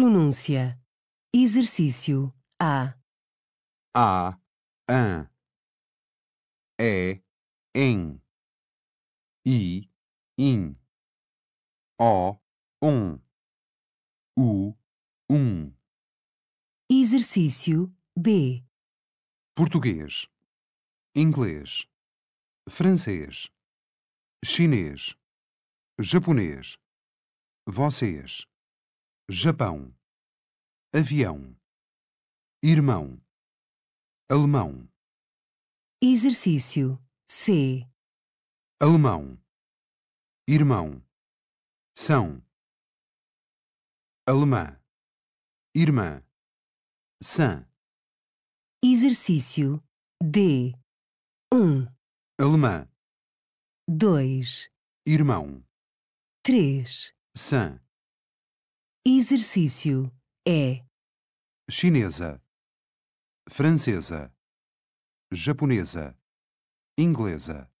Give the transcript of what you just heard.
Pronúncia. Exercício A. A, an. E, em. I, in. O, um. U, um. Exercício B. Português, inglês, francês, chinês, japonês, vocês. Japão, avião, irmão, alemão. Exercício C. Alemão, irmão, são, alemã, irmã, sã. Exercício D. 1. Um. Alemã. 2. Irmão. 3. Sã. Exercício é chinesa, francesa, japonesa, inglesa.